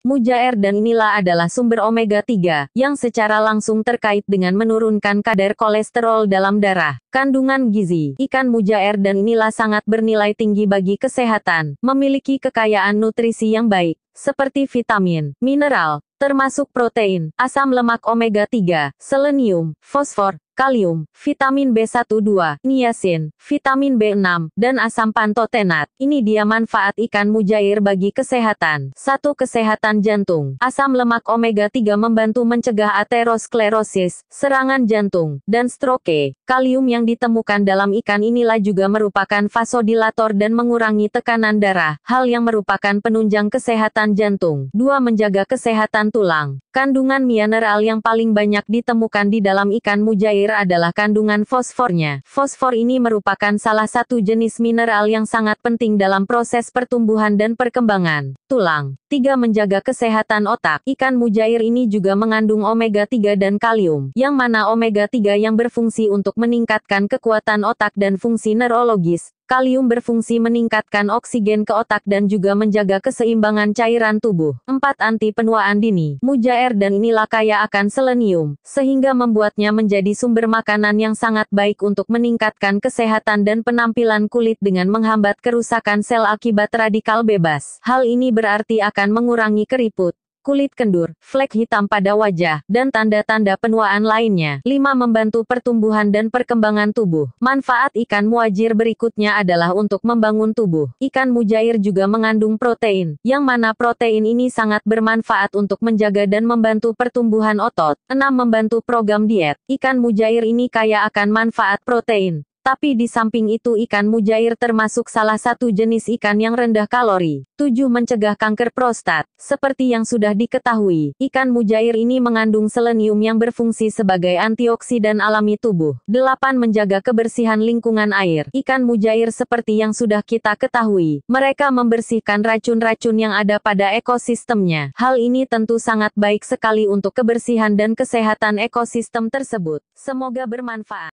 Mujair dan nila adalah sumber omega-3 yang secara langsung terkait dengan menurunkan kadar kolesterol dalam darah. Kandungan gizi ikan mujair dan nila sangat bernilai tinggi bagi kesehatan, memiliki kekayaan nutrisi yang baik, seperti vitamin, mineral, termasuk protein, asam lemak omega-3, selenium, fosfor, kalium, vitamin B12, niacin, vitamin B6, dan asam pantotenat. Ini dia manfaat ikan mujair bagi kesehatan. 1. Kesehatan jantung. Asam lemak omega 3 membantu mencegah aterosklerosis, serangan jantung, dan stroke. Kalium yang ditemukan dalam ikan inilah juga merupakan vasodilator dan mengurangi tekanan darah, hal yang merupakan penunjang kesehatan jantung. 2. Menjaga kesehatan tulang. Kandungan mineral yang paling banyak ditemukan di dalam ikan mujair air adalah kandungan fosfornya. Fosfor ini merupakan salah satu jenis mineral yang sangat penting dalam proses pertumbuhan dan perkembangan tulang. 3. Menjaga kesehatan otak. Ikan mujair ini juga mengandung omega-3 dan kalium, yang mana omega-3 yang berfungsi untuk meningkatkan kekuatan otak dan fungsi neurologis. Kalium berfungsi meningkatkan oksigen ke otak dan juga menjaga keseimbangan cairan tubuh. 4. Anti penuaan dini. Mujair dan inilah kaya akan selenium, sehingga membuatnya menjadi sumber makanan yang sangat baik untuk meningkatkan kesehatan dan penampilan kulit dengan menghambat kerusakan sel akibat radikal bebas. Hal ini berarti akan mengurangi keriput, kulit kendur, flek hitam pada wajah, dan tanda-tanda penuaan lainnya. 5. Membantu pertumbuhan dan perkembangan tubuh. Manfaat ikan muajir berikutnya adalah untuk membangun tubuh. Ikan mujair juga mengandung protein, yang mana protein ini sangat bermanfaat untuk menjaga dan membantu pertumbuhan otot. 6. Membantu program diet. Ikan mujair ini kaya akan manfaat protein, tapi di samping itu ikan mujair termasuk salah satu jenis ikan yang rendah kalori. 7. Mencegah kanker prostat. Seperti yang sudah diketahui, ikan mujair ini mengandung selenium yang berfungsi sebagai antioksidan alami tubuh. 8. Menjaga kebersihan lingkungan air. Ikan mujair seperti yang sudah kita ketahui, mereka membersihkan racun-racun yang ada pada ekosistemnya. Hal ini tentu sangat baik sekali untuk kebersihan dan kesehatan ekosistem tersebut. Semoga bermanfaat.